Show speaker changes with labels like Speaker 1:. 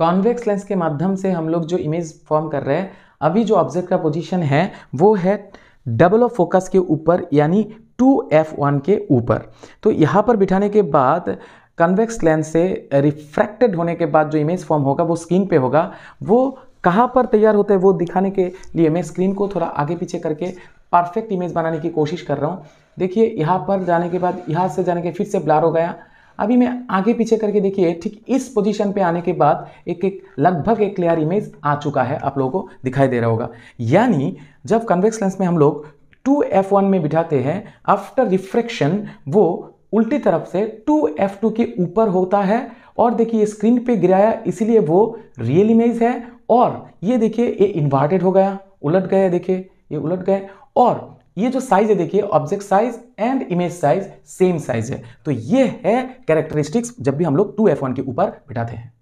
Speaker 1: convex lens के माध्यम से हम लोग जो इमेज फॉर्म कर रहे हैं अभी जो ऑब्जेक्ट का पोजीशन है वो है डबल ऑफ फोकस के ऊपर यानी टू एफ वन के ऊपर तो यहाँ पर बिठाने के बाद कन्वेक्स लेंस से रिफ्रैक्टेड होने के बाद जो इमेज फॉर्म होगा वो स्क्रीन पे होगा वो कहाँ पर तैयार होते हैं वो दिखाने के लिए मैं स्क्रीन को थोड़ा आगे पीछे करके परफेक्ट इमेज बनाने की कोशिश कर रहा हूँ देखिए यहाँ पर जाने के बाद यहाँ से जाने के फिर से ब्लार हो गया अभी मैं आगे पीछे करके देखिए ठीक इस पोजीशन पे आने के बाद एक एक लगभग एक क्लियर इमेज आ चुका है आप लोगों को दिखाई दे रहा होगा यानी जब कन्वेक्स लेंस में हम लोग टू एफ वन में बिठाते हैं आफ्टर रिफ्रेक्शन वो उल्टी तरफ से टू एफ टू के ऊपर होता है और देखिए स्क्रीन पे गिराया इसलिए वो रियल इमेज है और ये देखिए ये इन्वर्टेड हो गया उलट गया देखिए ये उलट गए और ये जो साइज है देखिए object size and image size same size है तो ये है कैरेक्टरिस्टिक्स जब भी हम लोग टू एफ के ऊपर बिठाते हैं